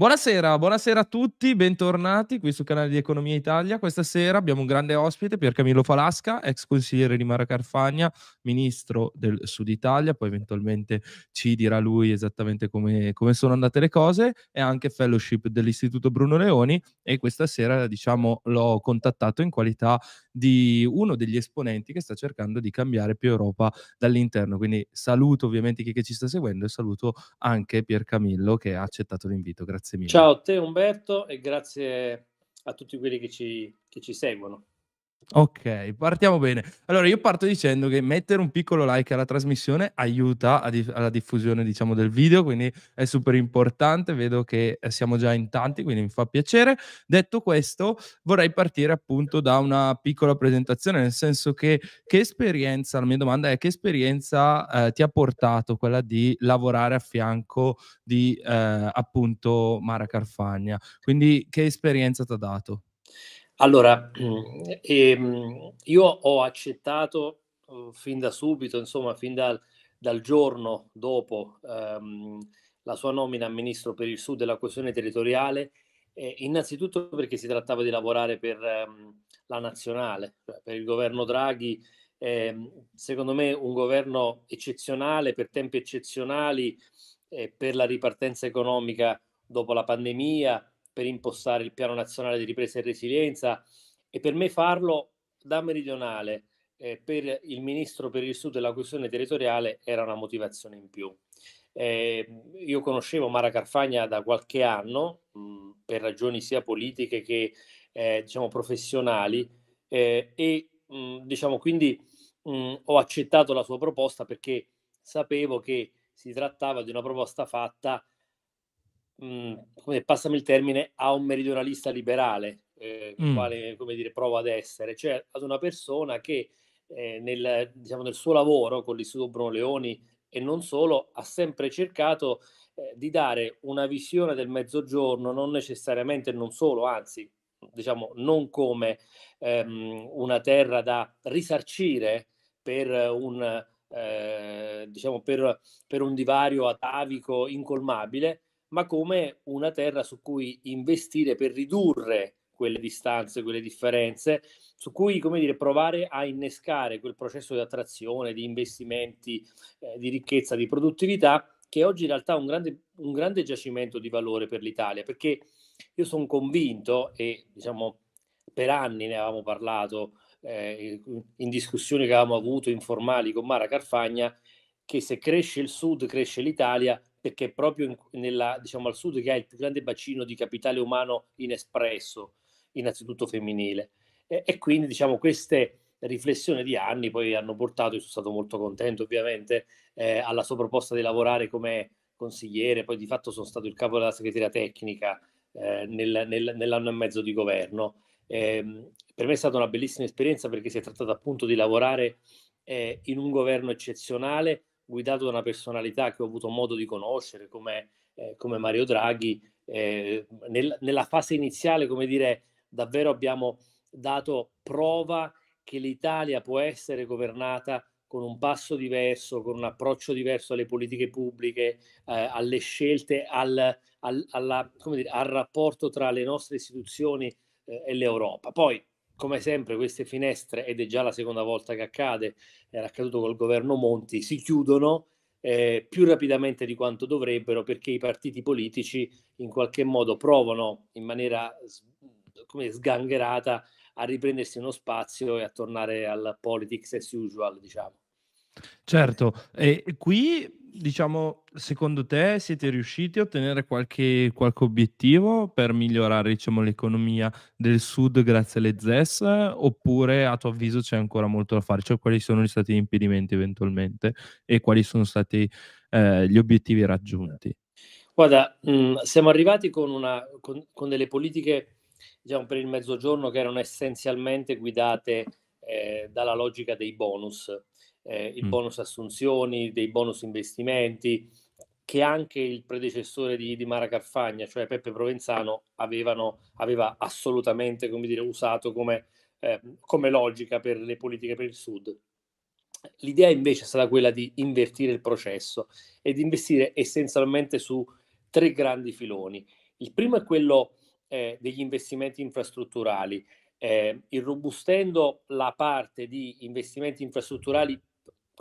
Buonasera, buonasera a tutti, bentornati qui sul canale di Economia Italia. Questa sera abbiamo un grande ospite, Pier Camillo Falasca, ex consigliere di Mara Carfagna, ministro del Sud Italia, poi eventualmente ci dirà lui esattamente come, come sono andate le cose, e anche fellowship dell'Istituto Bruno Leoni e questa sera diciamo, l'ho contattato in qualità di uno degli esponenti che sta cercando di cambiare più Europa dall'interno. Quindi saluto ovviamente chi ci sta seguendo e saluto anche Pier Camillo che ha accettato l'invito. Grazie. Grazie mille. Ciao a te Umberto e grazie a tutti quelli che ci, che ci seguono. Ok, partiamo bene. Allora, io parto dicendo che mettere un piccolo like alla trasmissione aiuta di- alla diffusione, diciamo, del video, quindi è super importante. Vedo che eh, siamo già in tanti, quindi mi fa piacere. Detto questo, vorrei partire appunto da una piccola presentazione, nel senso che che esperienza, la mia domanda è che esperienza eh, ti ha portato quella di lavorare a fianco di eh, appunto Mara Carfagna? Quindi che esperienza ti ha dato? Allora, ehm, io ho accettato mm, fin da subito, insomma, fin dal, dal giorno dopo ehm, la sua nomina a ministro per il Sud e la questione territoriale, eh, innanzitutto perché si trattava di lavorare per ehm, la nazionale, cioè per il governo Draghi, ehm, secondo me un governo eccezionale, per tempi eccezionali, eh, per la ripartenza economica dopo la pandemia, per impostare il piano nazionale di ripresa e resilienza e per me farlo da meridionale eh, per il ministro per il sud e la questione territoriale era una motivazione in più. Eh, io conoscevo Mara Carfagna da qualche anno mh, mm, per ragioni sia politiche che eh, diciamo professionali eh, e mh, mm, diciamo quindi mh, mm, ho accettato la sua proposta perché sapevo che si trattava di una proposta fatta Mhmm, come passami il termine, a un meridionalista liberale, eh, mm. quale come dire, prova ad essere, cioè ad una persona che eh, nel, diciamo, nel suo lavoro con l'Istituto Bruno Leoni e non solo ha sempre cercato eh, di dare una visione del mezzogiorno, non necessariamente, non solo, anzi, diciamo, non come ehm, una terra da risarcire per un, eh, diciamo, per, per un divario atavico incolmabile, ma come una terra su cui investire per ridurre quelle distanze, quelle differenze, su cui come dire, provare a innescare quel processo di attrazione, di investimenti, eh, di ricchezza, di produttività, che oggi in realtà è un grande, un grande giacimento di valore per l'Italia, perché io sono convinto e diciamo per anni ne avevamo parlato eh, in discussioni che avevamo avuto informali con Mara Carfagna, che se cresce il sud cresce l'Italia, perché è proprio in, nella, diciamo, al sud che ha il più grande bacino di capitale umano inespresso, innanzitutto femminile. E, e quindi diciamo, queste riflessioni di anni poi hanno portato, io sono stato molto contento ovviamente, eh, alla sua proposta di lavorare come consigliere, poi di fatto sono stato il capo della segreteria tecnica eh, nel, nel, nell'anno e mezzo di governo. Eh, per me è stata una bellissima esperienza perché si è trattato appunto di lavorare eh, in un governo eccezionale guidato da una personalità che ho avuto modo di conoscere come, eh, come Mario Draghi, eh, nel, nella fase iniziale, come dire, davvero abbiamo dato prova che l'Italia può essere governata con un passo diverso, con un approccio diverso alle politiche pubbliche, eh, alle scelte, al, al, alla, dire, al, rapporto tra le nostre istituzioni eh, e l'Europa. Poi come sempre queste finestre, ed è già la seconda volta che accade, era accaduto col governo Monti, si chiudono eh, più rapidamente di quanto dovrebbero perché i partiti politici in qualche modo provano in maniera come sgangherata a riprendersi uno spazio e a tornare al politics as usual, diciamo. Certo, e qui diciamo, secondo te siete riusciti a ottenere qualche, qualche obiettivo per migliorare diciamo, l'economia del sud grazie alle ZES oppure a tuo avviso c'è ancora molto da fare? Cioè quali sono stati gli impedimenti eventualmente e quali sono stati eh, gli obiettivi raggiunti? Guarda, mh, mm, siamo arrivati con, una, con, con delle politiche diciamo, per il mezzogiorno che erano essenzialmente guidate eh, dalla logica dei bonus eh, il mm. bonus assunzioni, dei bonus investimenti, che anche il predecessore di, di Mara Carfagna, cioè Peppe Provenzano, avevano, aveva assolutamente come dire, usato come, eh, come logica per le politiche per il Sud. L'idea invece è stata quella di invertire il processo e di investire essenzialmente su tre grandi filoni. Il primo è quello eh, degli investimenti infrastrutturali, eh, irrobustendo la parte di investimenti infrastrutturali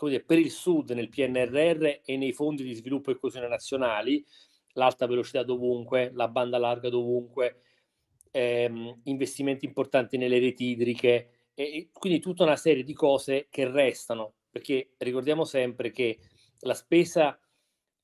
dire, per il Sud nel PNRR e nei fondi di sviluppo e coesione nazionali, l'alta velocità dovunque, la banda larga dovunque, ehm, investimenti importanti nelle reti idriche, e quindi tutta una serie di cose che restano, perché ricordiamo sempre che la spesa,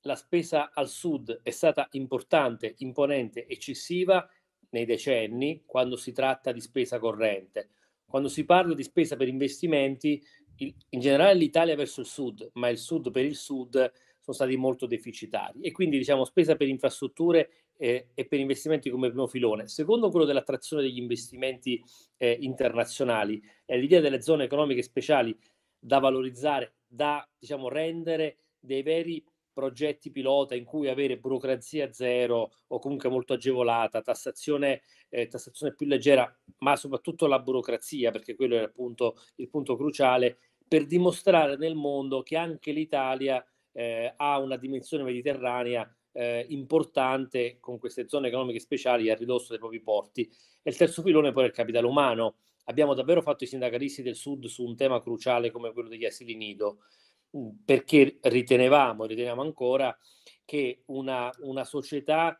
la spesa al sud è stata importante, imponente, eccessiva nei decenni quando si tratta di spesa corrente. Quando si parla di spesa per investimenti in generale l'Italia verso il sud, ma il sud per il sud sono stati molto deficitari e quindi diciamo spesa per infrastrutture eh, e per investimenti come primo filone. Secondo quello dell'attrazione degli investimenti eh, internazionali, eh, l'idea delle zone economiche speciali da valorizzare, da diciamo, rendere dei veri progetti pilota in cui avere burocrazia zero o comunque molto agevolata, tassazione eh, tassazione più leggera, ma soprattutto la burocrazia, perché quello era appunto il punto cruciale, per dimostrare nel mondo che anche l'Italia eh, ha una dimensione mediterranea eh, importante con queste zone economiche speciali a ridosso dei propri porti. E il terzo filone poi è il capitale umano. Abbiamo davvero fatto i sindacalisti del Sud su un tema cruciale come quello degli asili nido, mm, perché ritenevamo, e riteniamo ancora, che una, una società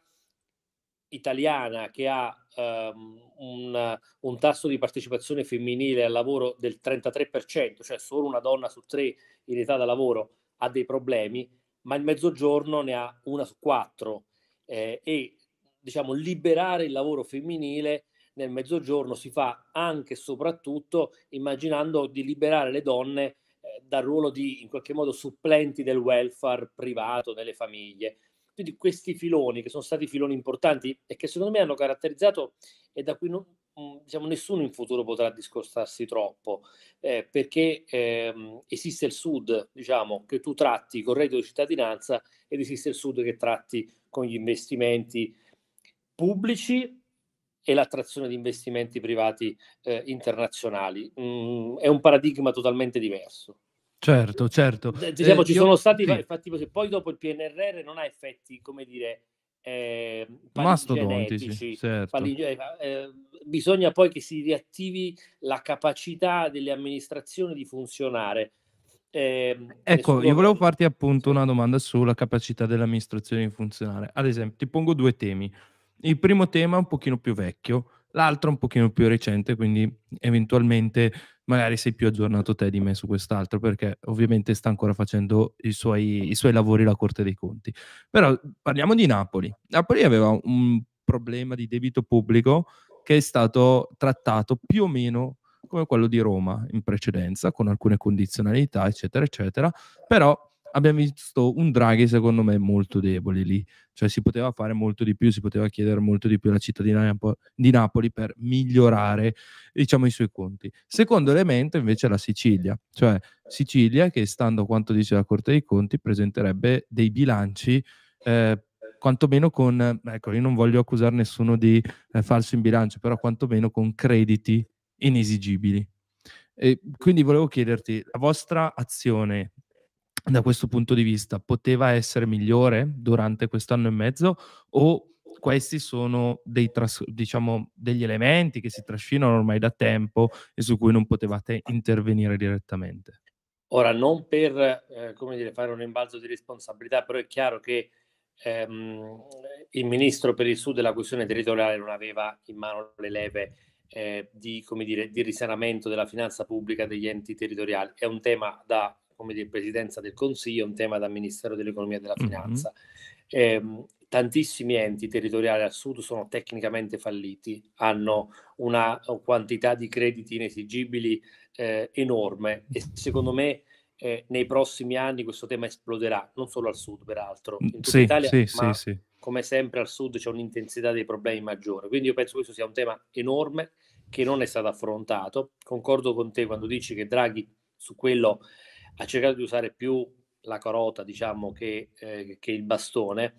italiana che ha ehm, un, un, tasso di partecipazione femminile al lavoro del 33%, cioè solo una donna su tre in età da lavoro ha dei problemi, ma il mezzogiorno ne ha una su quattro eh, e diciamo liberare il lavoro femminile nel mezzogiorno si fa anche e soprattutto immaginando di liberare le donne eh, dal ruolo di in qualche modo supplenti del welfare privato delle famiglie tutti questi filoni, che sono stati filoni importanti e che secondo me hanno caratterizzato e da cui non, mm, diciamo, nessuno in futuro potrà discostarsi troppo, eh, perché ehm, esiste il sud, diciamo, che tu tratti con reddito di cittadinanza ed esiste il sud che tratti con gli investimenti pubblici e l'attrazione di investimenti privati eh, internazionali. Mm, è un paradigma totalmente diverso. Certo, certo. Cioè, diciamo, eh, ci io... sono stati sì. fatti Poi dopo il PNRR non ha effetti, come dire, ehm, certo. eh, mastodontici. Certo. Paligene... Eh, bisogna poi che si riattivi la capacità delle amministrazioni di funzionare. Eh, ecco, io volevo farti appunto una domanda sulla capacità delle amministrazioni di funzionare. Ad esempio, ti pongo due temi. Il primo tema è un pochino più vecchio, l'altro un pochino più recente, quindi eventualmente magari sei più aggiornato te di me su quest'altro, perché ovviamente sta ancora facendo i suoi, i suoi lavori la Corte dei Conti. Però parliamo di Napoli. Napoli aveva un problema di debito pubblico che è stato trattato più o meno come quello di Roma in precedenza, con alcune condizionalità, eccetera, eccetera, però abbiamo visto un Draghi secondo me molto debole lì, cioè si poteva fare molto di più, si poteva chiedere molto di più alla città di, Napo- di Napoli per migliorare diciamo, i suoi conti. Secondo elemento invece è la Sicilia, cioè Sicilia che stando a quanto dice la Corte dei Conti presenterebbe dei bilanci eh, quantomeno con, ecco io non voglio accusare nessuno di eh, falso in bilancio, però quantomeno con crediti inesigibili. E quindi volevo chiederti la vostra azione da questo punto di vista poteva essere migliore durante quest'anno e mezzo o questi sono dei, diciamo, degli elementi che si trascinano ormai da tempo e su cui non potevate intervenire direttamente? Ora, non per eh, dire, fare un rimbalzo di responsabilità, però è chiaro che ehm, il ministro per il sud e la questione territoriale non aveva in mano le leve eh, di, dire, di risanamento della finanza pubblica degli enti territoriali. È un tema da come dire, presidenza del Consiglio, un tema dal Ministero dell'Economia e della mm-hmm. Finanza. Mm-hmm. Eh, tantissimi enti territoriali al sud sono tecnicamente falliti, hanno una quantità di crediti inesigibili eh, enorme e secondo me eh, nei prossimi anni questo tema esploderà, non solo al sud peraltro, mm, in tutta sì, Italia, sì, ma sì, come sempre al sud c'è un'intensità dei problemi maggiore. Quindi io penso che questo sia un tema enorme che non è stato affrontato. Concordo con te quando dici che Draghi su quello ha cercato di usare più la carota diciamo, che, eh, che, il bastone.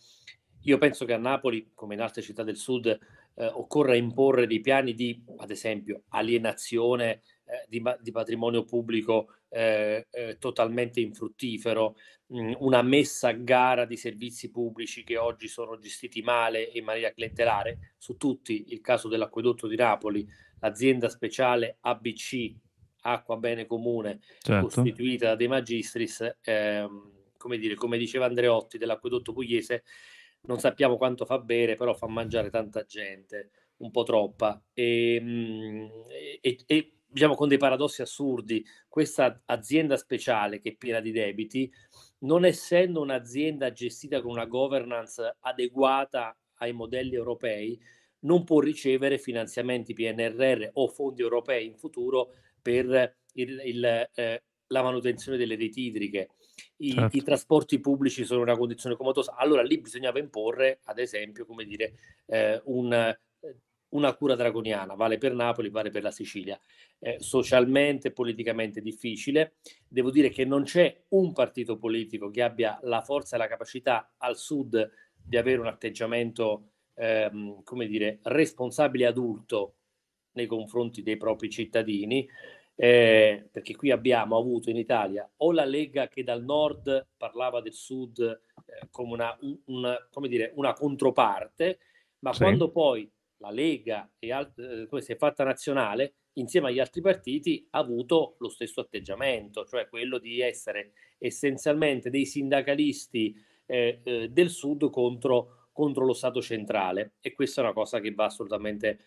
Io penso che a Napoli, come in altre città del sud, eh, occorra imporre dei piani di, ad esempio, alienazione eh, di, di, patrimonio pubblico eh, eh, totalmente infruttifero, mh, mm, una messa a gara di servizi pubblici che oggi sono gestiti male e in maniera clientelare. Su tutti, il caso dell'acquedotto di Napoli, l'azienda speciale ABC acqua bene comune certo. costituita dai magistris, ehm, come, dire, come diceva Andreotti dell'acquedotto pugliese, non sappiamo quanto fa bere, però fa mangiare tanta gente, un po' troppa. Ehm, e, e, e diciamo con dei paradossi assurdi, questa azienda speciale che è piena di debiti, non essendo un'azienda gestita con una governance adeguata ai modelli europei, non può ricevere finanziamenti PNRR o fondi europei in futuro per il, il, eh, la manutenzione delle reti idriche, I, certo. i, trasporti pubblici sono una condizione comodosa, allora lì bisognava imporre, ad esempio, come dire, eh, un, eh, una cura draconiana, vale per Napoli, vale per la Sicilia. Eh, socialmente e politicamente difficile. Devo dire che non c'è un partito politico che abbia la forza e la capacità al sud di avere un atteggiamento, ehm, come dire, responsabile adulto nei confronti dei propri cittadini eh, perché qui abbiamo avuto in Italia o la Lega che dal nord parlava del sud eh, come, una, un, una, come dire, una, controparte, ma sì. quando poi la Lega alt- eh, si è fatta nazionale, insieme agli altri partiti, ha avuto lo stesso atteggiamento, cioè quello di essere essenzialmente dei sindacalisti eh, eh, del sud contro, contro, lo Stato centrale. E questa è una cosa che va assolutamente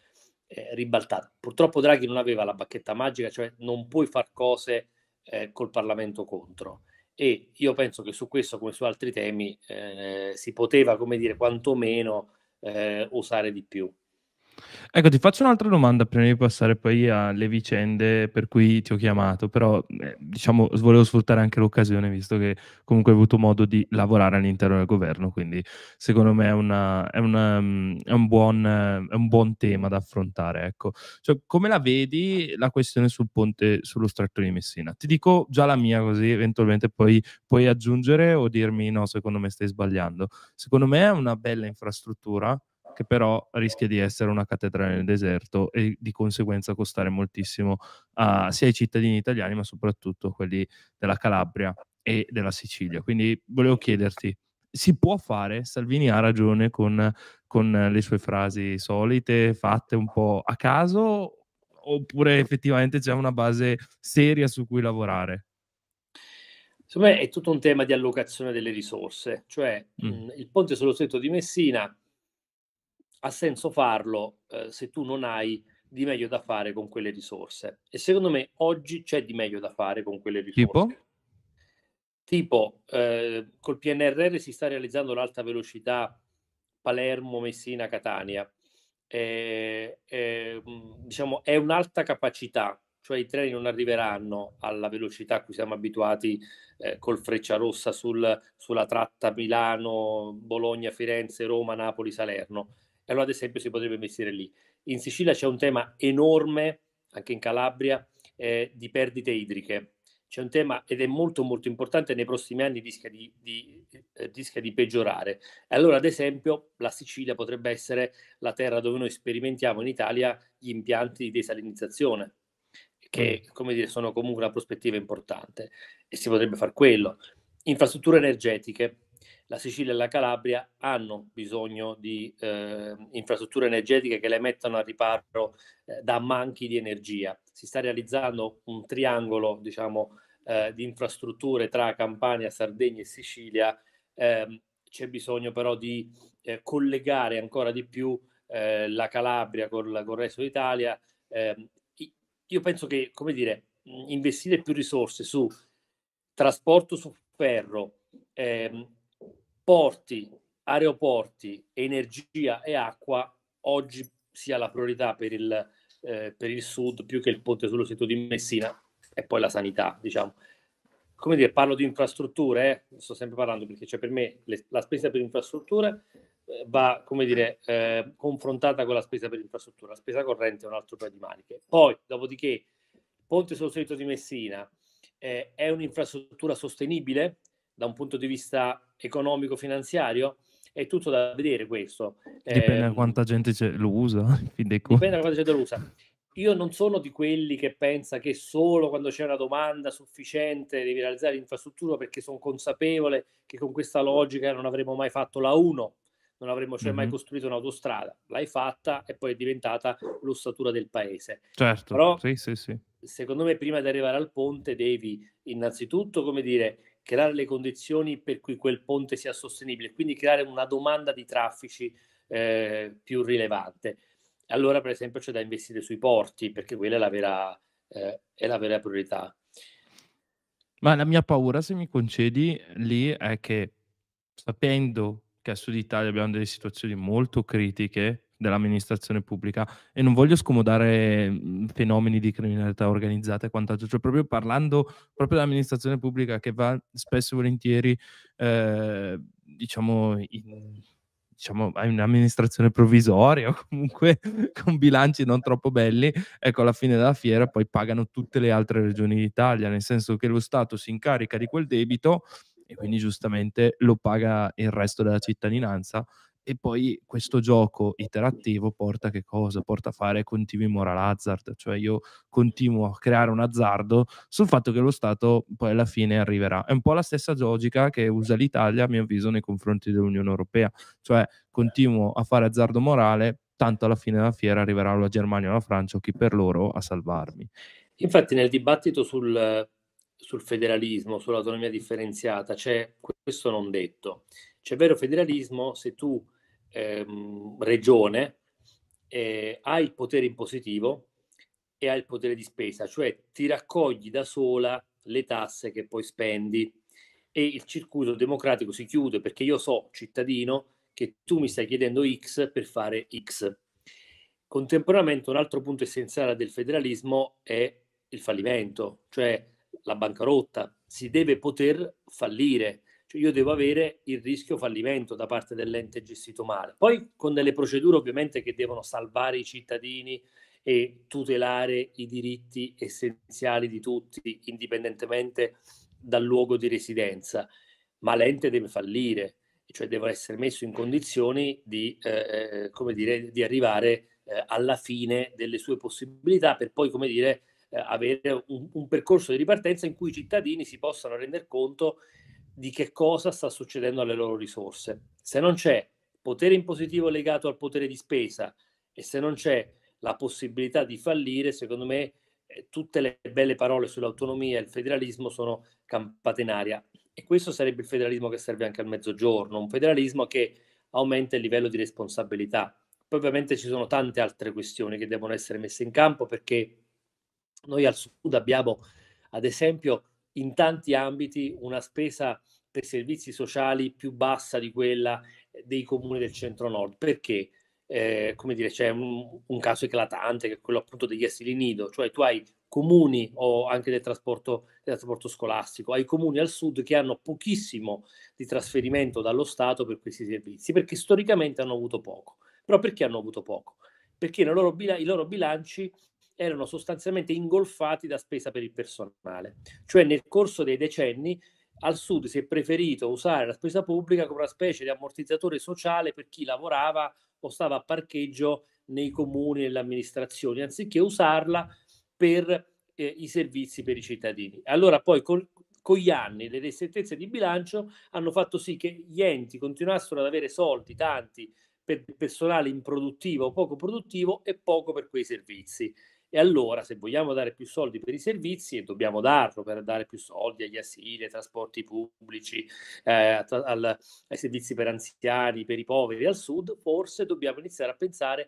eh, ribaltata. Purtroppo Draghi non aveva la bacchetta magica, cioè non puoi fare cose eh, col Parlamento contro. E io penso che su questo, come su altri temi, eh, si poteva, come dire, quantomeno eh, usare di più. Ecco, ti faccio un'altra domanda prima di passare poi alle vicende per cui ti ho chiamato, però eh, diciamo volevo sfruttare anche l'occasione visto che comunque hai avuto modo di lavorare all'interno del governo, quindi secondo me è, una, è, una, mm, è, un, buon, è un, buon, tema da affrontare. Ecco. Cioè, come la vedi la questione sul ponte sullo stretto di Messina? Ti dico già la mia così eventualmente poi puoi aggiungere o dirmi no, secondo me stai sbagliando. Secondo me è una bella infrastruttura che però rischia di essere una cattedrale nel deserto e di conseguenza costare moltissimo a, sia ai cittadini italiani ma soprattutto quelli della Calabria e della Sicilia. Quindi volevo chiederti, si può fare, Salvini ha ragione con, con le sue frasi solite, fatte un po' a caso, oppure effettivamente c'è una base seria su cui lavorare? Secondo me è tutto un tema di allocazione delle risorse, cioè mm. mh, il ponte sullo stretto di Messina ha senso farlo eh, se tu non hai di meglio da fare con quelle risorse. E secondo me oggi c'è di meglio da fare con quelle risorse. Tipo? Tipo, eh, col PNRR si sta realizzando l'alta velocità Palermo-Messina-Catania. Eh, eh, diciamo, è un'alta capacità, cioè i treni non arriveranno alla velocità a cui siamo abituati eh, col Freccia Rossa sul, sulla tratta Milano, Bologna, Firenze, Roma, Napoli, Salerno e allora, ad esempio, si potrebbe investire lì. In Sicilia c'è un tema enorme, anche in Calabria, eh, di perdite idriche. C'è un tema ed è molto molto importante nei prossimi anni rischia di, di, eh, rischia di peggiorare. E allora, ad esempio, la Sicilia potrebbe essere la terra dove noi sperimentiamo in Italia gli impianti di desalinizzazione, che mm. come dire, sono comunque una prospettiva importante e si potrebbe fare quello. Infrastrutture energetiche, la Sicilia e la Calabria hanno bisogno di eh, infrastrutture energetiche che le mettano a riparo eh, da manchi di energia. Si sta realizzando un triangolo diciamo, eh, di infrastrutture tra Campania, Sardegna e Sicilia. Ehm, c'è bisogno però di eh, collegare ancora di più eh, la Calabria con, il resto d'Italia. Ehm, io penso che, come dire, investire più risorse su trasporto su ferro, ehm, porti, aeroporti, energia e acqua oggi sia la priorità per il, eh, per il sud più che il ponte sullo sito di Messina e poi la sanità, diciamo. Come dire, parlo di infrastrutture, eh? sto sempre parlando perché cioè, per me le, la spesa per infrastrutture eh, va come dire, eh, confrontata con la spesa per infrastruttura. La spesa corrente è un altro paio di maniche. Poi, dopodiché, il ponte sullo sito di Messina eh, è un'infrastruttura sostenibile da un punto di vista economico-finanziario? È tutto da vedere questo. Dipende eh, da ehm, quanta gente lo usa. Dipende da quanta gente lo usa. Io non sono di quelli che pensa che solo quando c'è una domanda sufficiente devi realizzare l'infrastruttura perché sono consapevole che con questa logica non avremmo mai fatto la 1, non avremmo cioè mai mm-hmm. costruito un'autostrada. L'hai fatta e poi è diventata l'ossatura del paese. Certo, Però, sì, sì, sì. secondo me prima di arrivare al ponte devi innanzitutto, come dire, creare le condizioni per cui quel ponte sia sostenibile, quindi creare una domanda di traffici eh, più rilevante. Allora, per esempio, c'è da investire sui porti, perché quella è la vera, eh, è la vera priorità. Ma la mia paura, se mi concedi, lì è che sapendo che a Sud Italia abbiamo delle situazioni molto critiche, dell'amministrazione pubblica e non voglio scomodare fenomeni di criminalità organizzata e quant'altro, cioè proprio parlando proprio dell'amministrazione pubblica che va spesso e volentieri, eh, diciamo, in, diciamo, hai un'amministrazione provvisoria o comunque con bilanci non troppo belli, ecco, alla fine della fiera poi pagano tutte le altre regioni d'Italia, nel senso che lo Stato si incarica di quel debito e quindi giustamente lo paga il resto della cittadinanza e poi questo gioco iterativo porta, porta a fare continui moral hazard, cioè io continuo a creare un azzardo sul fatto che lo Stato poi alla fine arriverà. È un po' la stessa logica che usa l'Italia, a mio avviso, nei confronti dell'Unione Europea, cioè continuo a fare azzardo morale, tanto alla fine della fiera arriverà la Germania o la Francia o chi per loro a salvarmi. Infatti nel dibattito sul, sul federalismo, sull'autonomia differenziata, c'è questo non detto. C'è vero federalismo se tu, ehm, regione, eh, hai il potere impositivo e hai il potere di spesa, cioè ti raccogli da sola le tasse che poi spendi e il circuito democratico si chiude perché io so, cittadino, che tu mi stai chiedendo X per fare X. Contemporaneamente un altro punto essenziale del federalismo è il fallimento, cioè la bancarotta. Si deve poter fallire, cioè io devo avere il rischio fallimento da parte dell'ente gestito male. Poi con delle procedure ovviamente che devono salvare i cittadini e tutelare i diritti essenziali di tutti, indipendentemente dal luogo di residenza. Ma l'ente deve fallire, cioè deve essere messo in condizioni di, eh, eh dire, di arrivare eh, alla fine delle sue possibilità per poi, come dire, eh, avere un, un, percorso di ripartenza in cui i cittadini si possano rendere conto di che cosa sta succedendo alle loro risorse. Se non c'è potere impositivo legato al potere di spesa e se non c'è la possibilità di fallire, secondo me eh, tutte le belle parole sull'autonomia e il federalismo sono campate in aria. E questo sarebbe il federalismo che serve anche al mezzogiorno, un federalismo che aumenta il livello di responsabilità. Poi ovviamente ci sono tante altre questioni che devono essere messe in campo perché noi al sud abbiamo, ad esempio, in tanti ambiti una spesa per servizi sociali più bassa di quella eh, dei comuni del centro-nord. Perché? Eh, come dire, c'è un, un, caso eclatante che è quello appunto degli asili nido, cioè tu hai comuni o anche del trasporto, del trasporto scolastico, hai comuni al sud che hanno pochissimo di trasferimento dallo Stato per questi servizi, perché storicamente hanno avuto poco. Però perché hanno avuto poco? Perché loro, i loro bilanci erano sostanzialmente ingolfati da spesa per il personale. Cioè nel corso dei decenni al sud si è preferito usare la spesa pubblica come una specie di ammortizzatore sociale per chi lavorava o stava a parcheggio nei comuni, nelle amministrazioni, anziché usarla per eh, i servizi per i cittadini. Allora poi col, con gli anni le ristrettezze di bilancio hanno fatto sì che gli enti continuassero ad avere soldi, tanti, per personale improduttivo o poco produttivo e poco per quei servizi. E allora, se vogliamo dare più soldi per i servizi, e dobbiamo darlo per dare più soldi agli asili, ai trasporti pubblici, eh, al, ai servizi per anziani, per i poveri al sud, forse dobbiamo iniziare a pensare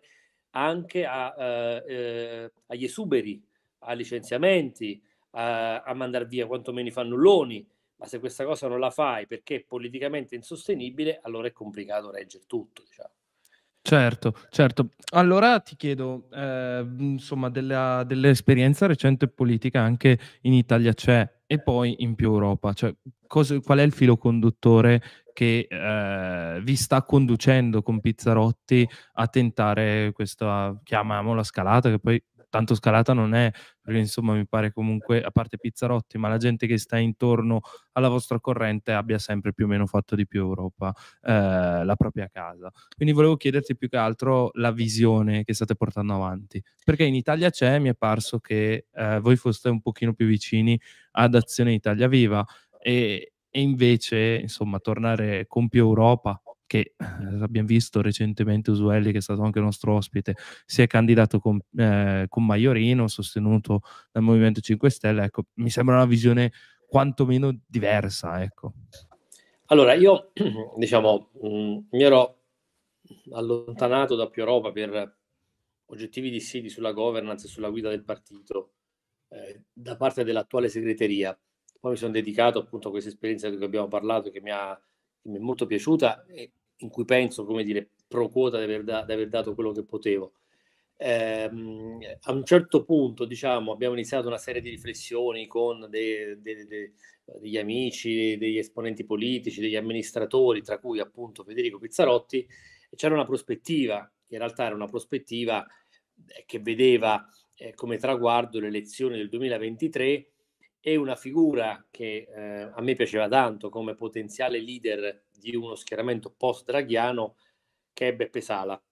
anche a, eh, eh, agli esuberi, ai licenziamenti, a, a mandare via quantomeno i fannulloni. Ma se questa cosa non la fai perché è politicamente insostenibile, allora è complicato reggere tutto. Diciamo. Certo, certo. Allora ti chiedo, eh, insomma, della, dell'esperienza recente politica anche in Italia c'è e poi in più Europa, cioè, cosa, qual è il filo conduttore che eh, vi sta conducendo con Pizzarotti a tentare questa, chiamiamola scalata, che poi tanto scalata non è, perché insomma mi pare comunque, a parte Pizzarotti, ma la gente che sta intorno alla vostra corrente abbia sempre più o meno fatto di più Europa, eh, la propria casa. Quindi volevo chiederti più che altro la visione che state portando avanti, perché in Italia c'è, mi è parso che eh, voi foste un pochino più vicini ad Azione Italia Viva e, e invece, insomma, tornare con più Europa che eh, abbiamo visto recentemente Usuelli, che è stato anche nostro ospite, si è candidato con, eh, con Maiorino, sostenuto dal Movimento 5 Stelle. Ecco, mi sembra una visione quantomeno diversa. Ecco. Allora, io diciamo, mh, mm, mi ero allontanato da più Europa per oggettivi dissidi sulla governance e sulla guida del partito eh, da parte dell'attuale segreteria. Poi mi sono dedicato appunto a questa esperienza di cui abbiamo parlato che mi ha mi è molto piaciuta e in cui penso, come dire, pro quota di aver, da, di aver dato quello che potevo. Eh, a un certo punto, diciamo, abbiamo iniziato una serie di riflessioni con de, de, de, degli amici, degli esponenti politici, degli amministratori, tra cui appunto Federico Pizzarotti, e c'era una prospettiva, che in realtà era una prospettiva eh, che vedeva eh, come traguardo le elezioni del 2023 è una figura che eh, a me piaceva tanto come potenziale leader di uno schieramento post-draghiano che è Beppe Sala.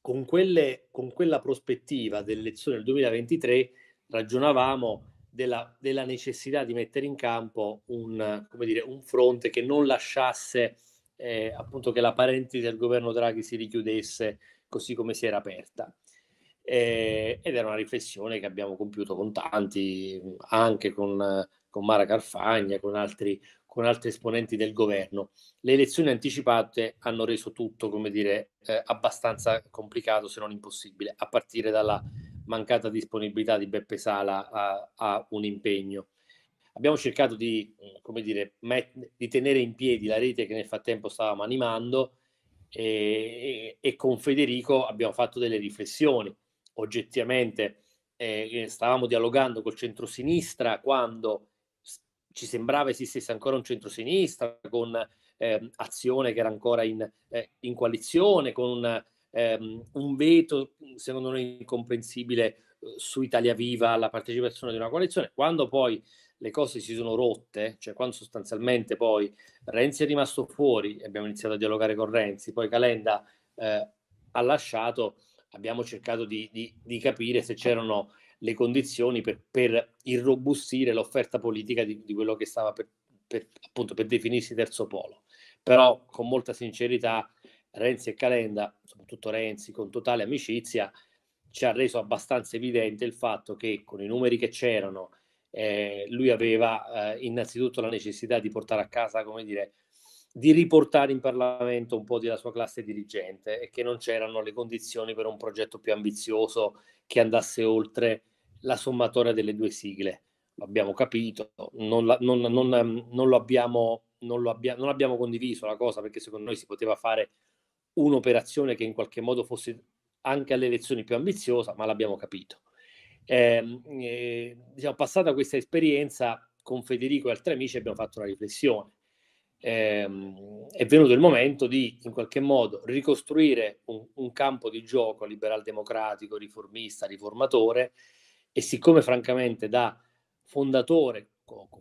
Con, quelle, con quella prospettiva dell'elezione del 2023 ragionavamo della, della, necessità di mettere in campo un, dire, un fronte che non lasciasse eh, appunto che la parentesi del governo Draghi si richiudesse così come si era aperta eh, ed era una riflessione che abbiamo compiuto con tanti, anche con, con Mara Carfagna, con altri, con altri esponenti del governo. Le elezioni anticipate hanno reso tutto, come dire, eh, abbastanza complicato, se non impossibile, a partire dalla mancata disponibilità di Beppe Sala a, a un impegno. Abbiamo cercato di, come dire, met- di tenere in piedi la rete che nel frattempo stavamo animando e, e, e con Federico abbiamo fatto delle riflessioni oggettivamente eh, stavamo dialogando col centrosinistra quando ci sembrava esistesse ancora un centrosinistra con eh, azione che era ancora in, eh, in coalizione, con una, ehm, un veto, secondo noi, incomprensibile eh, su Italia Viva alla partecipazione di una coalizione. Quando poi le cose si sono rotte, cioè quando sostanzialmente poi Renzi è rimasto fuori, abbiamo iniziato a dialogare con Renzi, poi Calenda eh, ha lasciato, abbiamo cercato di, di, di capire se c'erano le condizioni per, per irrobustire l'offerta politica di, di quello che stava per, per, appunto, per definirsi terzo polo. Però con molta sincerità Renzi e Calenda, soprattutto Renzi, con totale amicizia, ci ha reso abbastanza evidente il fatto che con i numeri che c'erano, eh, lui aveva eh, innanzitutto la necessità di portare a casa, come dire, di riportare in Parlamento un po' della sua classe dirigente e che non c'erano le condizioni per un progetto più ambizioso che andasse oltre la sommatoria delle due sigle. L'abbiamo capito, non, la, non, non, non lo abbiamo, non, lo abbia, non abbiamo condiviso la cosa perché secondo noi si poteva fare un'operazione che in qualche modo fosse anche alle elezioni più ambiziosa, ma l'abbiamo capito. Eh, eh, diciamo, passata questa esperienza con Federico e altri amici abbiamo fatto una riflessione ehm, è venuto il momento di in qualche modo ricostruire un, un campo di gioco liberal democratico, riformista, riformatore e siccome francamente da fondatore,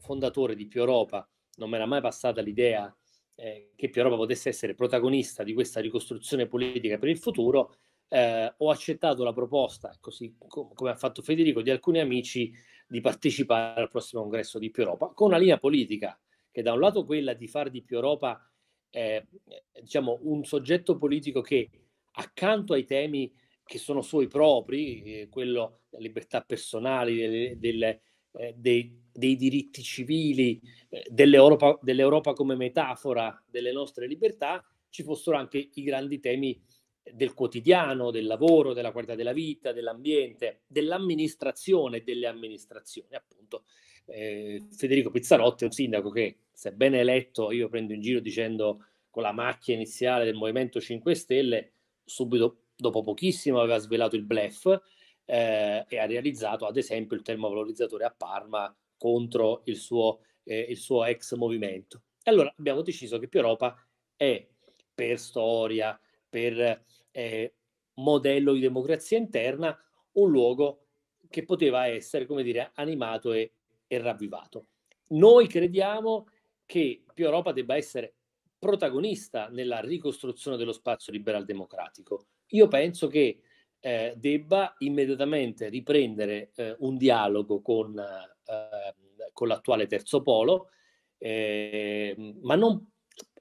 fondatore di Più Europa non mi era mai passata l'idea eh, che Più Europa potesse essere protagonista di questa ricostruzione politica per il futuro, eh, ho accettato la proposta, così com- come ha fatto Federico, di alcuni amici di partecipare al prossimo congresso di Più Europa con una linea politica che da un lato quella di far di più Europa eh, eh, diciamo, un soggetto politico che accanto ai temi che sono suoi propri, eh, quello della libertà personale, delle, delle, eh, dei, dei, diritti civili, eh, dell'Europa, dell'Europa come metafora delle nostre libertà, ci fossero anche i grandi temi del quotidiano, del lavoro, della qualità della vita, dell'ambiente, dell'amministrazione e delle amministrazioni. Appunto, eh, Federico Pizzarotti è un sindaco che, sebbene eletto, io prendo in giro dicendo con la macchia iniziale del Movimento 5 Stelle, subito dopo pochissimo aveva svelato il blef eh, e ha realizzato, ad esempio, il termovalorizzatore a Parma contro il suo, eh, il suo ex movimento. E allora abbiamo deciso che più Europa è per storia, per eh, modello di democrazia interna, un luogo che poteva essere, come dire, animato e, e ravvivato. Noi crediamo che più Europa debba essere protagonista nella ricostruzione dello spazio liberal democratico. Io penso che eh, debba immediatamente riprendere eh, un dialogo con, eh, con, l'attuale terzo polo, eh, ma non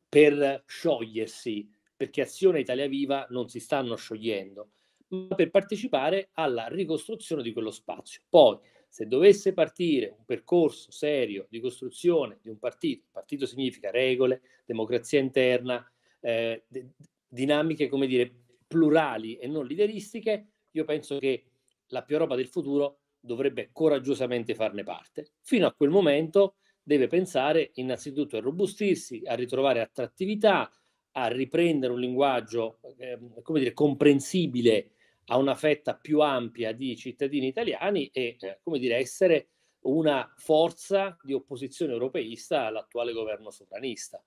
per sciogliersi perché Azione e Italia Viva non si stanno sciogliendo, ma per partecipare alla ricostruzione di quello spazio. Poi, se dovesse partire un percorso serio di costruzione di un partito, partito significa regole, democrazia interna, eh, de- dinamiche, come dire, plurali e non lideristiche, io penso che la più Europa del futuro dovrebbe coraggiosamente farne parte. Fino a quel momento deve pensare innanzitutto a robustirsi, a ritrovare attrattività, a riprendere un linguaggio eh, come dire, comprensibile a una fetta più ampia di cittadini italiani e eh, come dire, essere una forza di opposizione europeista all'attuale governo sovranista.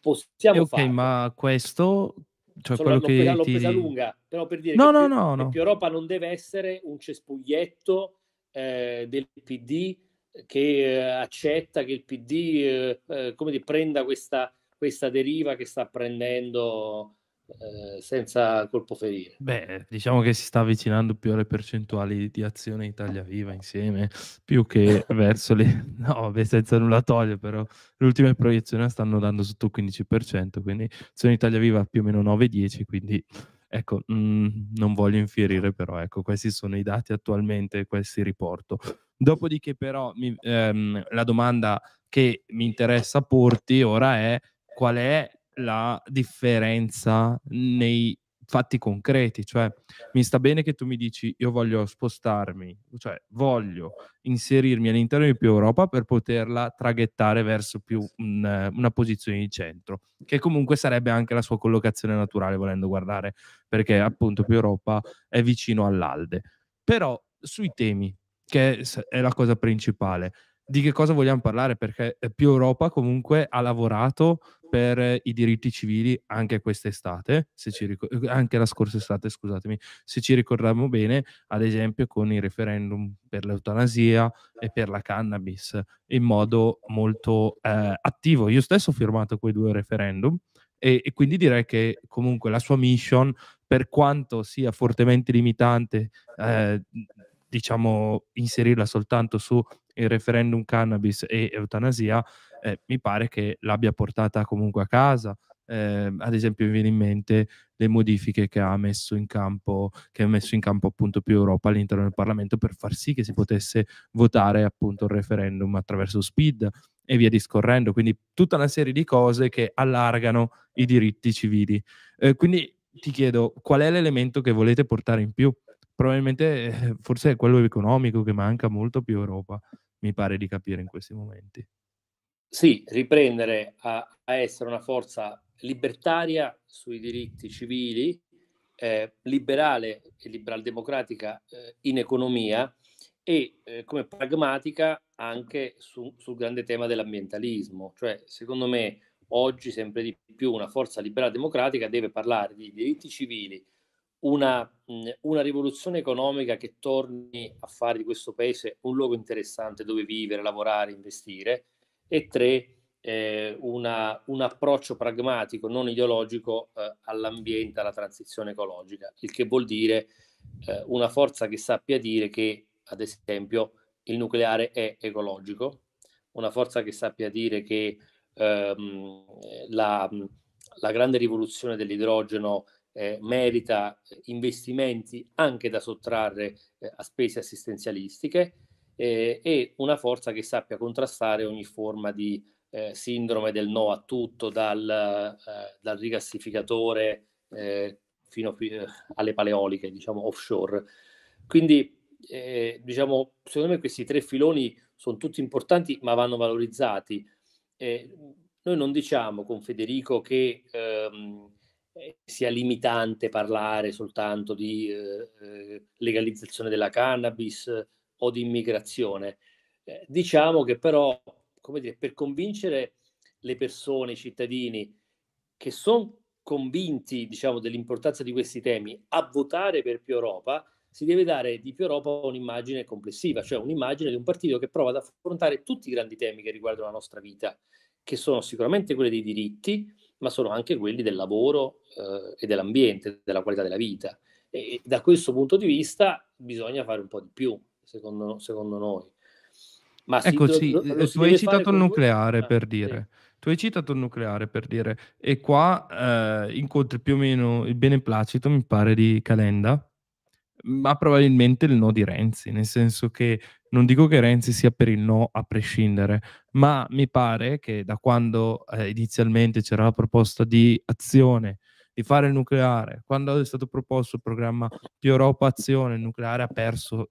Possiamo okay, farlo. ma questo cioè quello che l'ho ti... presa lunga, però per dire no, che no, più, no, no. più Europa non deve essere un cespuglietto eh, del PD eh, che eh, accetta che il PD eh, eh, come dire, prenda questa questa deriva che sta prendendo eh, senza colpo ferire. Beh, diciamo che si sta avvicinando più alle percentuali di azione Italia Viva insieme, più che verso le... No, vabbè, senza nulla togliere, però le ultime proiezioni la stanno dando sotto il 15%, quindi azione Italia Viva più o meno 9-10, quindi... Ecco, mh, mm, non voglio infierire, però ecco, questi sono i dati attualmente, questi riporto. Dopodiché, però, mi, ehm, la domanda che mi interessa porti ora è qual è la differenza nei fatti concreti, cioè mi sta bene che tu mi dici io voglio spostarmi, cioè voglio inserirmi all'interno di più Europa per poterla traghettare verso più un, una posizione di centro, che comunque sarebbe anche la sua collocazione naturale volendo guardare, perché appunto più Europa è vicino all'Alde. Però sui temi, che è la cosa principale, di che cosa vogliamo parlare, perché eh, più Europa comunque ha lavorato per eh, i diritti civili anche quest'estate, ric- eh, anche la scorsa estate, scusatemi, se ci ricordiamo bene, ad esempio con il referendum per l'eutanasia e per la cannabis, in modo molto eh, attivo. Io stesso ho firmato quei due referendum e, e quindi direi che comunque la sua mission, per quanto sia fortemente limitante, eh, diciamo, inserirla soltanto su il referendum cannabis e eutanasia, eh, mi pare che l'abbia portata comunque a casa. Eh, ad esempio, mi viene in mente le modifiche che ha messo in campo, che ha messo in campo appunto più Europa all'interno del Parlamento per far sì che si potesse votare appunto il referendum attraverso SPID e via discorrendo. Quindi tutta una serie di cose che allargano i diritti civili. Eh, quindi ti chiedo qual è l'elemento che volete portare in più? Probabilmente eh, forse è quello economico che manca molto più Europa mi pare di capire in questi momenti. Sì, riprendere a, a essere una forza libertaria sui diritti civili, eh, liberale e liberaldemocratica eh, in economia e eh, come pragmatica anche su, sul grande tema dell'ambientalismo. Cioè, secondo me, oggi sempre di più una forza liberal democratica deve parlare di diritti civili, una, mhmm, una, rivoluzione economica che torni a fare di questo paese un luogo interessante dove vivere, lavorare, investire e tre, eh, una, un approccio pragmatico, non ideologico eh, all'ambiente, alla transizione ecologica, il che vuol dire eh, una forza che sappia dire che, ad esempio, il nucleare è ecologico, una forza che sappia dire che ehm, la, mhmm, la grande rivoluzione dell'idrogeno eh, merita eh, investimenti anche da sottrarre eh, a spese assistenzialistiche eh, e una forza che sappia contrastare ogni forma di eh, sindrome del no a tutto, dal, eh, dal rigassificatore fino alle paleoliche, diciamo offshore. Quindi, diciamo, secondo me questi tre filoni sono tutti importanti ma vanno valorizzati. noi non diciamo con Federico che ehm, eh, sia limitante parlare soltanto di eh, eh legalizzazione della cannabis eh, o di immigrazione. Eh, diciamo che però, come dire, per convincere le persone, i cittadini che sono convinti, diciamo, dell'importanza di questi temi a votare per più Europa, si deve dare di più Europa un'immagine complessiva, cioè un'immagine di un partito che prova ad affrontare tutti i grandi temi che riguardano la nostra vita, che sono sicuramente quelli dei diritti, ma sono anche quelli del lavoro eh, e dell'ambiente, della qualità della vita. E da questo punto di vista bisogna fare un po' di più, secondo, secondo noi. Ma ecco, sì, eh, tu hai citato il nucleare voi? Ah, per dire. Sì. Tu hai citato il nucleare per dire, e qua eh, incontri più o meno il beneplacito, mi pare, di Calenda, ma probabilmente il no di Renzi, nel senso che non dico che Renzi sia per il no a prescindere, ma mi pare che da quando eh, inizialmente c'era la proposta di azione di fare il nucleare, quando è stato proposto il programma più Europa Azione, il nucleare ha perso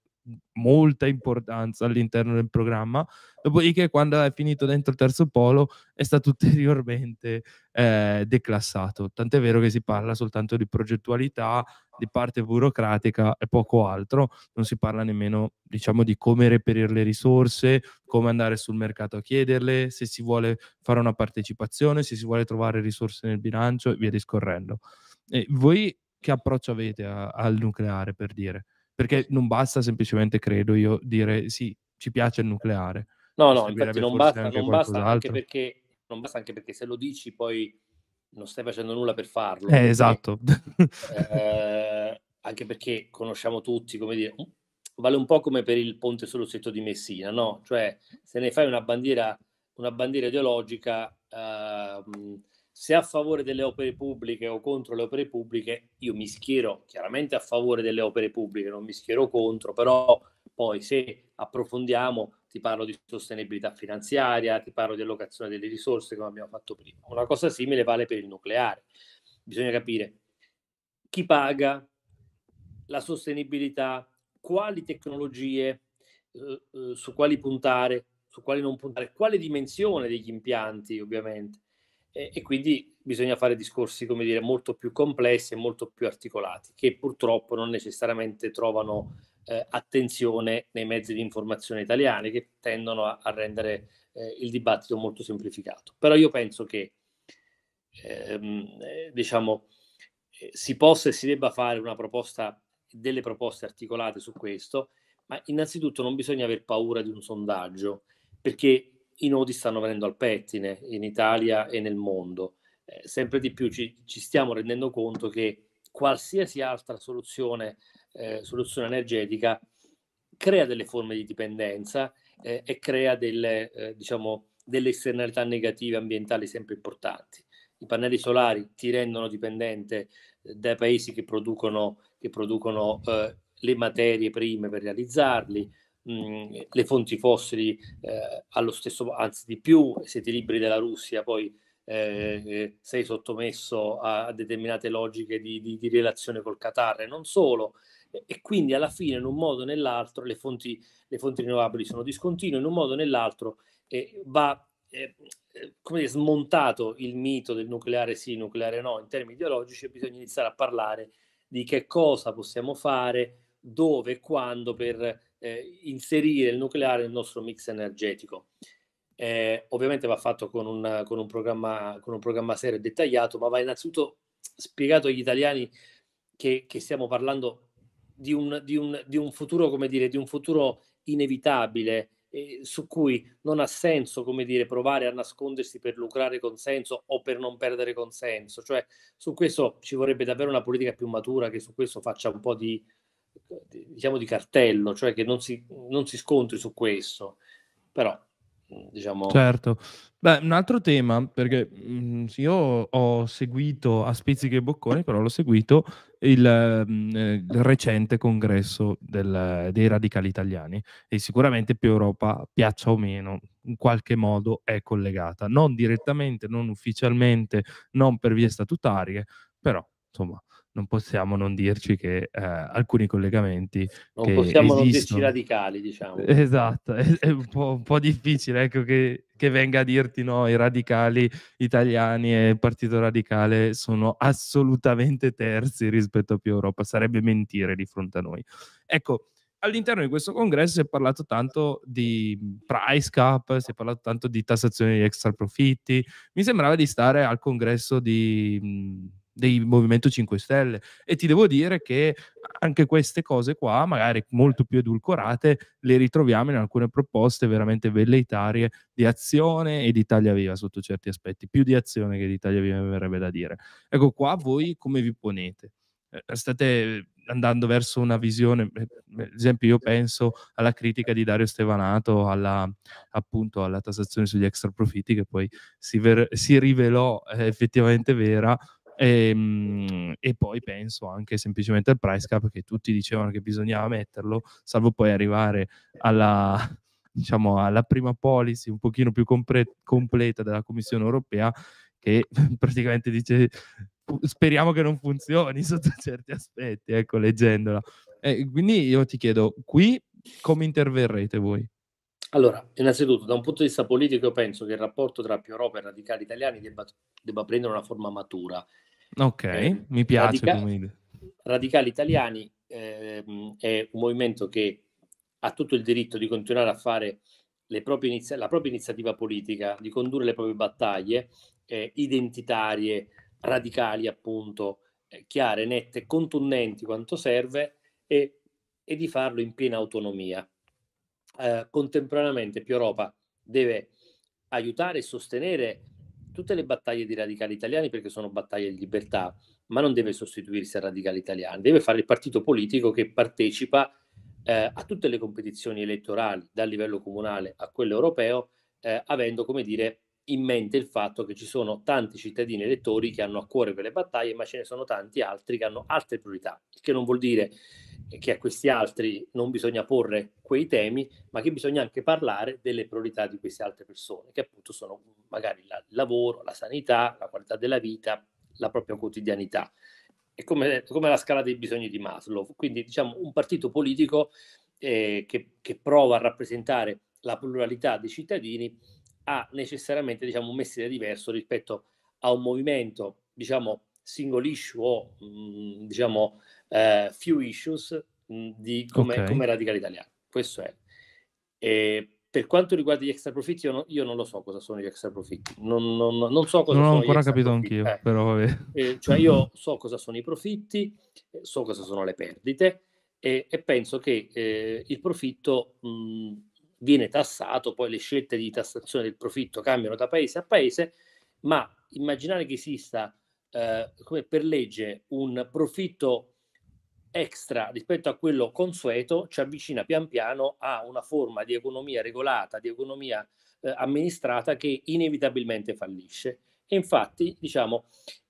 molta importanza all'interno del programma, dopodiché quando è finito dentro il terzo polo è stato ulteriormente eh, declassato, tant'è vero che si parla soltanto di progettualità, di parte burocratica e poco altro, non si parla nemmeno diciamo di come reperire le risorse, come andare sul mercato a chiederle, se si vuole fare una partecipazione, se si vuole trovare risorse nel bilancio e via discorrendo. E voi che approccio avete a, al nucleare per dire? Perché non basta semplicemente, credo io, dire sì, ci piace il nucleare. No, no, infatti non basta, anche non, basta anche perché, non basta anche perché se lo dici poi non stai facendo nulla per farlo. Eh, perché, esatto. Eh, anche perché conosciamo tutti, come dire, vale un po' come per il ponte sull'ossetto di Messina, no? Cioè, se ne fai una bandiera, una bandiera ideologica, eh, se a favore delle opere pubbliche o contro le opere pubbliche, io mi schiero chiaramente a favore delle opere pubbliche, non mi schiero contro, però poi se approfondiamo ti parlo di sostenibilità finanziaria, ti parlo di allocazione delle risorse come abbiamo fatto prima. Una cosa simile vale per il nucleare. Bisogna capire chi paga, la sostenibilità, quali tecnologie, eh, eh su quali puntare, su quali non puntare, quale dimensione degli impianti ovviamente e, e quindi bisogna fare discorsi, come dire, molto più complessi e molto più articolati, che purtroppo non necessariamente trovano eh, attenzione nei mezzi di informazione italiani che tendono a, a rendere eh, il dibattito molto semplificato. Però io penso che ehm, eh, diciamo, eh, si possa e si debba fare una proposta, delle proposte articolate su questo, ma innanzitutto non bisogna aver paura di un sondaggio, perché i nodi stanno venendo al pettine in Italia e nel mondo. Eh, sempre di più ci, ci, stiamo rendendo conto che qualsiasi altra soluzione, eh, soluzione energetica crea delle forme di dipendenza eh, e crea delle, eh, diciamo, delle esternalità negative ambientali sempre importanti. I pannelli solari ti rendono dipendente eh, dai paesi che producono, che producono eh, le materie prime per realizzarli, Mhmm, le fonti fossili eh, allo stesso, anzi di più, se ti liberi della Russia poi eh, sei sottomesso a, determinate logiche di, di, di, relazione col Qatar e non solo. E, quindi alla fine, in un modo o nell'altro, le fonti, le fonti rinnovabili sono discontinue, in un modo o nell'altro eh, va eh, come dire, smontato il mito del nucleare sì, nucleare no, in termini ideologici, bisogna iniziare a parlare di che cosa possiamo fare, dove e quando per eh, inserire il nucleare nel nostro mix energetico. Eh, ovviamente va fatto con un, con, un programma, con un programma serio e dettagliato, ma va innanzitutto spiegato agli italiani che, che stiamo parlando di un, di, un, di un, futuro, come dire, di un futuro inevitabile eh, su cui non ha senso, come dire, provare a nascondersi per lucrare consenso o per non perdere consenso. Cioè, su questo ci vorrebbe davvero una politica più matura che su questo faccia un po' di, diciamo di cartello, cioè che non si, non si scontri su questo, però mm, diciamo... Certo. Beh, un altro tema, perché mh, mm, io ho seguito a spizziche e bocconi, però l'ho seguito il, mh, mm, eh, il recente congresso del, dei radicali italiani e sicuramente più Europa, piaccia o meno, in qualche modo è collegata, non direttamente, non ufficialmente, non per vie statutarie, però insomma non possiamo non dirci che eh, alcuni collegamenti non possiamo esistono... non dirci radicali diciamo eh, esatto è, è un, po', un, po', difficile ecco, che, che, venga a dirti no i radicali italiani e il partito radicale sono assolutamente terzi rispetto a più Europa sarebbe mentire di fronte a noi ecco all'interno di questo congresso si è parlato tanto di price cap, si è parlato tanto di tassazione di extra profitti. Mi sembrava di stare al congresso di dei Movimento 5 Stelle. E ti devo dire che anche queste cose qua, magari molto più edulcorate, le ritroviamo in alcune proposte veramente velleitarie di azione e di Italia Viva sotto certi aspetti, più di azione che di Italia Viva mi verrebbe da dire. Ecco qua voi come vi ponete? Eh, state andando verso una visione, eh, per esempio io penso alla critica di Dario Stevanato alla, appunto alla tassazione sugli extra profitti che poi si, ver- si rivelò eh, effettivamente vera, e, ehm, e, poi penso anche semplicemente al price cap che tutti dicevano che bisognava metterlo, salvo poi arrivare alla, diciamo, alla prima policy un pochino più compre- completa della Commissione europea che praticamente dice speriamo che non funzioni sotto certi aspetti, ecco leggendola. E quindi io ti chiedo, qui come interverrete voi? Allora, innanzitutto, da un punto di vista politico, io penso che il rapporto tra più Europa e radicali italiani debba, debba prendere una forma matura. Ok, eh, mi piace radica- Radicali italiani eh, è un movimento che ha tutto il diritto di continuare a fare inizia- la propria iniziativa politica, di condurre le proprie battaglie eh, identitarie, radicali appunto, eh, chiare, nette, contundenti quanto serve e, e di farlo in piena autonomia eh, contemporaneamente più Europa deve aiutare e sostenere tutte le battaglie di radicali italiani perché sono battaglie di libertà, ma non deve sostituirsi a radicali italiani, deve fare il partito politico che partecipa eh, a tutte le competizioni elettorali, dal livello comunale a quello europeo, eh, avendo, come dire, in mente il fatto che ci sono tanti cittadini elettori che hanno a cuore quelle battaglie, ma ce ne sono tanti altri che hanno altre priorità, il che non vuol dire che a questi altri non bisogna porre quei temi, ma che bisogna anche parlare delle priorità di queste altre persone, che appunto sono magari il lavoro, la sanità, la qualità della vita, la propria quotidianità. È come, come la scala dei bisogni di Maslow. Quindi diciamo un partito politico eh, che, che, prova a rappresentare la pluralità dei cittadini ha necessariamente diciamo, un mestiere diverso rispetto a un movimento diciamo, single issue o mh, mm, diciamo eh, few issues mh, mm, di come, okay. come Radical Italiano. Questo è. E per quanto riguarda gli extra profitti, io, no, io, non lo so cosa sono gli extra profitti. Non, non, non so cosa non sono. Non ho ancora capito profitti. anch'io, eh. però eh, cioè io so cosa sono i profitti, eh, so cosa sono le perdite e, e penso che eh, il profitto mh, mm, viene tassato, poi le scelte di tassazione del profitto cambiano da paese a paese, ma immaginare che esista eh, come per legge un profitto extra rispetto a quello consueto ci avvicina pian piano a una forma di economia regolata, di economia eh, amministrata che inevitabilmente fallisce. E infatti, diciamo,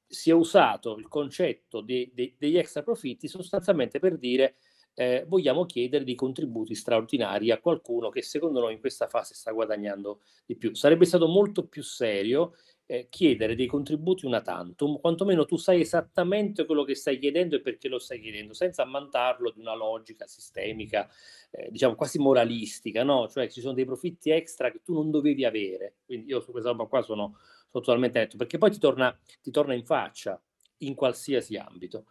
si è usato il concetto de- de- degli extra profitti sostanzialmente per dire eh, vogliamo chiedere dei contributi straordinari a qualcuno che secondo noi in questa fase sta guadagnando di più. Sarebbe stato molto più serio eh, chiedere dei contributi una tantum, quantomeno tu sai esattamente quello che stai chiedendo e perché lo stai chiedendo, senza ammantarlo di una logica sistemica, eh, diciamo quasi moralistica, no? Cioè ci sono dei profitti extra che tu non dovevi avere. Quindi io su questa roba qua sono, sono totalmente netto, perché poi ti torna, ti torna in faccia in qualsiasi ambito.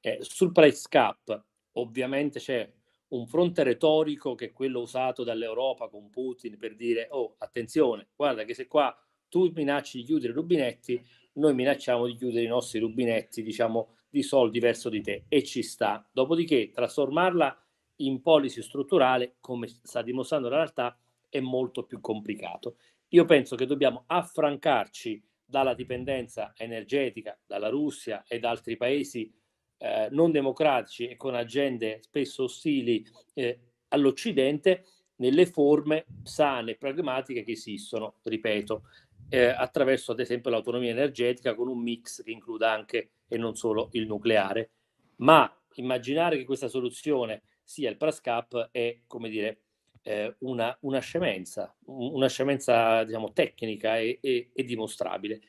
Eh, sul price cap ovviamente c'è un fronte retorico che è quello usato dall'Europa con Putin per dire oh attenzione, guarda che se qua tu minacci di chiudere i rubinetti, noi minacciamo di chiudere i nostri rubinetti, diciamo, di soldi verso di te e ci sta. Dopodiché trasformarla in policy strutturale, come sta dimostrando la realtà, è molto più complicato. Io penso che dobbiamo affrancarci dalla dipendenza energetica, dalla Russia e da altri paesi eh, non democratici e con agende spesso ostili eh, all'Occidente nelle forme sane e pragmatiche che esistono, ripeto, eh, attraverso ad esempio l'autonomia energetica con un mix che includa anche e non solo il nucleare. Ma immaginare che questa soluzione sia il PRASCAP è, come dire, eh, una, una, scemenza, una scemenza diciamo, tecnica e, e, e dimostrabile.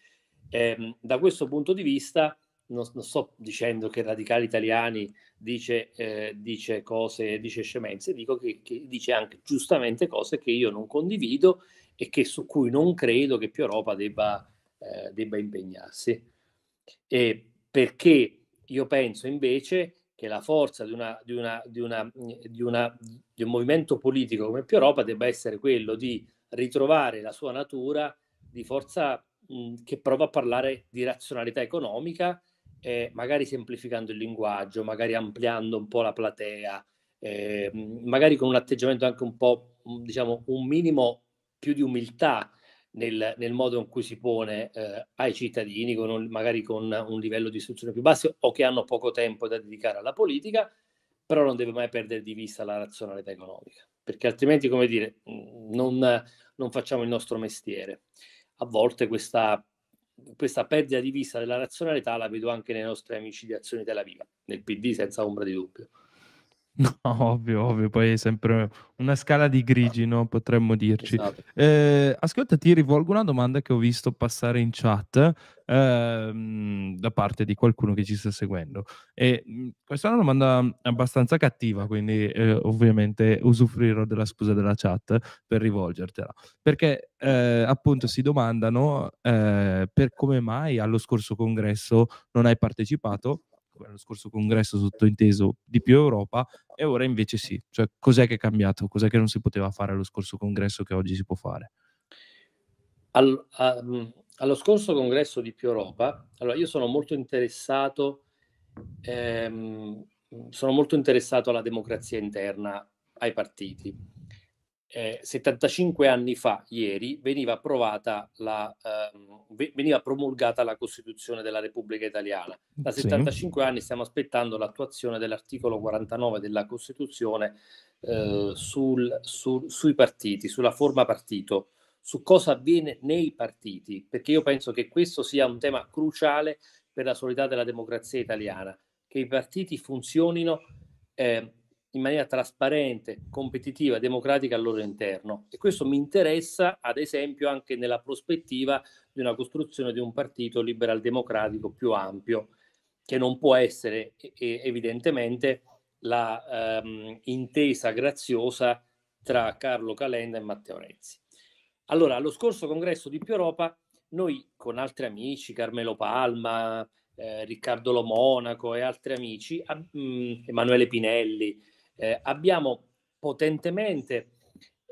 Eh, da questo punto di vista, non, non, sto dicendo che Radicali Italiani dice, eh, dice cose, dice scemenze, dico che, che, dice anche giustamente cose che io non condivido e che, su cui non credo che più Europa debba, eh, debba impegnarsi. E perché io penso invece che la forza di, una, di, una, di, una, di, un movimento politico come più Europa debba essere quello di ritrovare la sua natura di forza mh, che prova a parlare di razionalità economica, eh, magari semplificando il linguaggio, magari ampliando un po' la platea, eh, magari con un atteggiamento anche un po', diciamo, un minimo più di umiltà nel, nel modo in cui si pone eh, ai cittadini, con un, magari con un livello di istruzione più basso o che hanno poco tempo da dedicare alla politica, però non deve mai perdere di vista la razionalità economica, perché altrimenti, come dire, mm, non, non facciamo il nostro mestiere. A volte questa questa perdita di vista della razionalità la vedo anche nei nostri amici di Azione della Aviv, nel PD senza ombra di dubbio. No, ovvio, ovvio, poi è sempre una scala di grigi, no? potremmo dirci. Esatto. Eh, ascolta, ti rivolgo una domanda che ho visto passare in chat ehm, da parte di qualcuno che ci sta seguendo. E, mm, questa è una domanda abbastanza cattiva, quindi eh, ovviamente usufruirò della scusa della chat per rivolgertela, perché eh, appunto si domandano eh, per come mai allo scorso congresso non hai partecipato allo scorso congresso sottointeso di più Europa e ora invece sì, cioè cos'è che è cambiato, cos'è che non si poteva fare allo scorso congresso che oggi si può fare? All, a, ehm, allo scorso congresso di più Europa, allora io sono molto interessato, ehm, sono molto interessato alla democrazia interna ai partiti eh, 75 anni fa, ieri, veniva approvata la, eh, veniva promulgata la Costituzione della Repubblica Italiana. Da 75 sì. anni stiamo aspettando l'attuazione dell'articolo 49 della Costituzione eh, sul, sul, sui partiti, sulla forma partito, su cosa avviene nei partiti, perché io penso che questo sia un tema cruciale per la solidità della democrazia italiana, che i partiti funzionino eh, in maniera trasparente, competitiva, democratica al loro interno. E questo mi interessa, ad esempio, anche nella prospettiva di una costruzione di un partito liberal democratico più ampio, che non può essere evidentemente la ehm, intesa graziosa tra Carlo Calenda e Matteo Renzi. Allora, allo scorso congresso di Più Europa, noi con altri amici, Carmelo Palma, eh, Riccardo Lomonaco e altri amici, mh, mm, Emanuele Pinelli, eh, abbiamo potentemente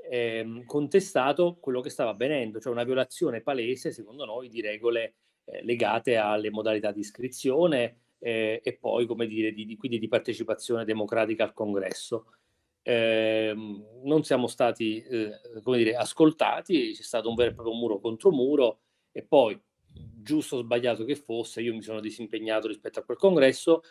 eh, contestato quello che stava avvenendo, cioè una violazione palese, secondo noi, di regole eh, legate alle modalità di iscrizione eh, e poi, come dire, di, di, quindi di partecipazione democratica al congresso. Ehm, non siamo stati, eh, come dire, ascoltati, c'è stato un vero e proprio muro contro muro e poi giusto o sbagliato che fosse, io mi sono disimpegnato rispetto a quel congresso,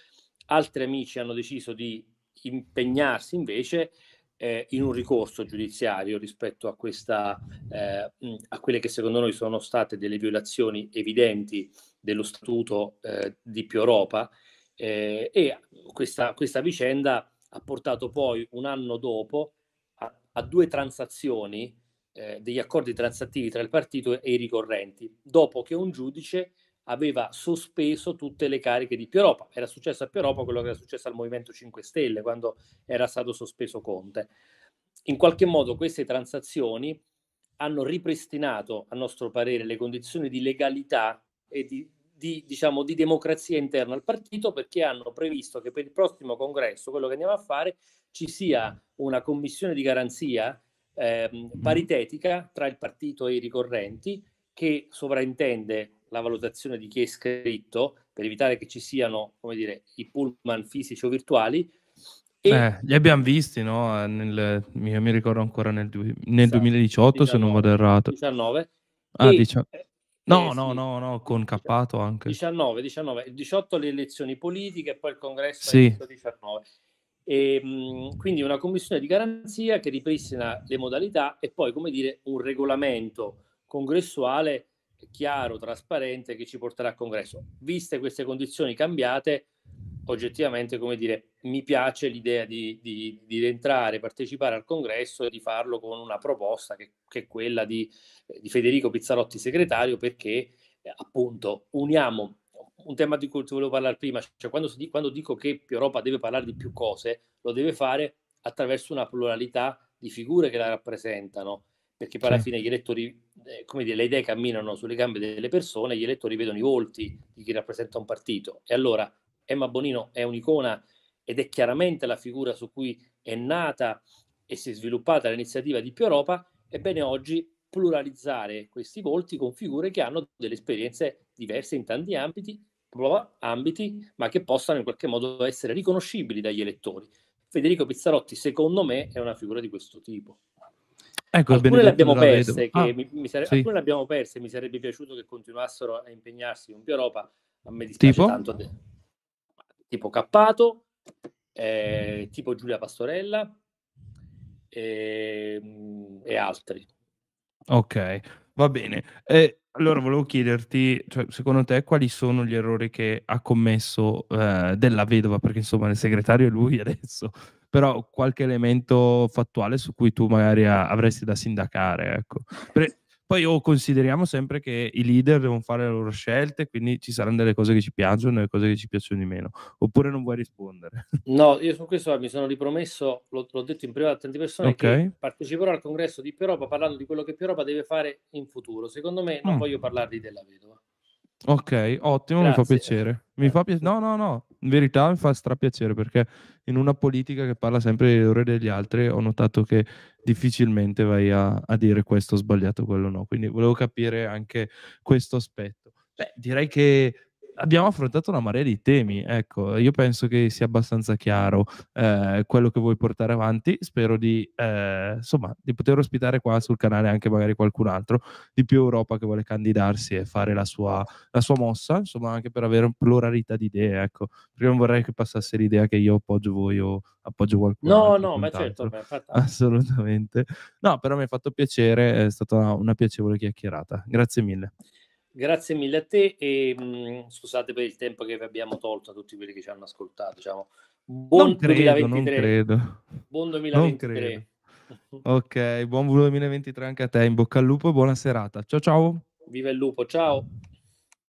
altri amici hanno deciso di impegnarsi invece eh, in un ricorso giudiziario rispetto a, questa, eh, a quelle che secondo noi sono state delle violazioni evidenti dello statuto eh, di più Europa eh, e questa, questa, vicenda ha portato poi un anno dopo a, a due transazioni eh, degli accordi transattivi tra il partito e i ricorrenti, dopo che un giudice aveva sospeso tutte le cariche di Più Europa. Era successo a Più Europa quello che era successo al Movimento 5 Stelle quando era stato sospeso Conte. In qualche modo queste transazioni hanno ripristinato, a nostro parere, le condizioni di legalità e di, di, diciamo, di democrazia interna al partito perché hanno previsto che per il prossimo congresso, quello che andiamo a fare, ci sia una commissione di garanzia eh, paritetica tra il partito e i ricorrenti che sovraintende la valutazione di chi è iscritto per evitare che ci siano come dire, i pullman fisici o virtuali. E... Eh, li abbiamo visti, no? Nel, io mi ricordo ancora nel, du- nel 2018, esatto, 19, se non vado errato. 19. Ah, e, dici- eh, No, eh, no, no, no, con cappato anche. 19, 19, 18 le elezioni politiche e poi il congresso sì. 19. E, ehm, quindi una commissione di garanzia che ripristina le modalità e poi, come dire, un regolamento congressuale chiaro, trasparente che ci porterà al congresso. Viste queste condizioni cambiate, oggettivamente, come dire, mi piace l'idea di, di, di rientrare, partecipare al congresso e di farlo con una proposta che, che è quella di, di, Federico Pizzarotti, segretario, perché eh, appunto uniamo un tema di cui ti volevo parlare prima, cioè quando, si, quando dico che Europa deve parlare di più cose, lo deve fare attraverso una pluralità di figure che la rappresentano, perché poi alla fine gli elettori eh, come dire, le idee camminano sulle gambe delle persone, gli elettori vedono i volti di chi rappresenta un partito. E allora Emma Bonino è un'icona ed è chiaramente la figura su cui è nata e si è sviluppata l'iniziativa di più Europa, ebbene oggi pluralizzare questi volti con figure che hanno delle esperienze diverse in tanti ambiti, ambiti ma che possano in qualche modo essere riconoscibili dagli elettori. Federico Pizzarotti, secondo me, è una figura di questo tipo. Ecco, alcune le abbiamo perse, ah, mi, mi sare... sì. alcune le abbiamo perse, mi sarebbe piaciuto che continuassero a impegnarsi in più Europa, a me dispiace tipo? tanto. De... Tipo Cappato, eh, tipo Giulia Pastorella eh, e altri. Ok, va bene. Eh, allora volevo chiederti, cioè, secondo te, quali sono gli errori che ha commesso eh, della vedova? Perché insomma il segretario è lui adesso, però qualche elemento fattuale su cui tu magari ah, avresti da sindacare. Ecco. poi oh, consideriamo sempre che i leader devono fare le loro scelte, quindi ci saranno delle cose che ci piacciono e delle cose che ci piacciono di meno. Oppure non vuoi rispondere? No, io su questo mi sono ripromesso, l'ho, l'ho detto in privato a tante persone, okay. che parteciperò al congresso di Pioropa parlando di quello che Pioropa deve fare in futuro. Secondo me non mm. voglio parlarvi della vedova. Ok, ottimo, Grazie. mi fa piacere. Mi fa piacere. No, no, no, in verità mi fa strapiacere perché in una politica che parla sempre delle errori degli altri ho notato che difficilmente vai a, a dire questo sbagliato, quello no. Quindi volevo capire anche questo aspetto. Beh, direi che abbiamo affrontato una marea di temi, ecco, io penso che sia abbastanza chiaro eh, quello che vuoi portare avanti, spero di, eh, insomma, di poter ospitare qua sul canale anche magari qualcun altro di più Europa che vuole candidarsi e fare la sua, la sua mossa, insomma, anche per avere pluralità di idee, ecco, perché non vorrei che passasse l'idea che io appoggio voi o appoggio qualcuno. No, altro, no, ma certo, beh, assolutamente. No, però mi ha fatto piacere, è stata una, una piacevole chiacchierata. Grazie mille. Grazie mille a te e mh, mm, scusate per il tempo che vi abbiamo tolto a tutti quelli che ci hanno ascoltato. Diciamo. Buon non credo, 2023. Non buon 2023. ok, buon 2023 anche a te. In bocca al lupo e buona serata. Ciao ciao. Viva il lupo, ciao.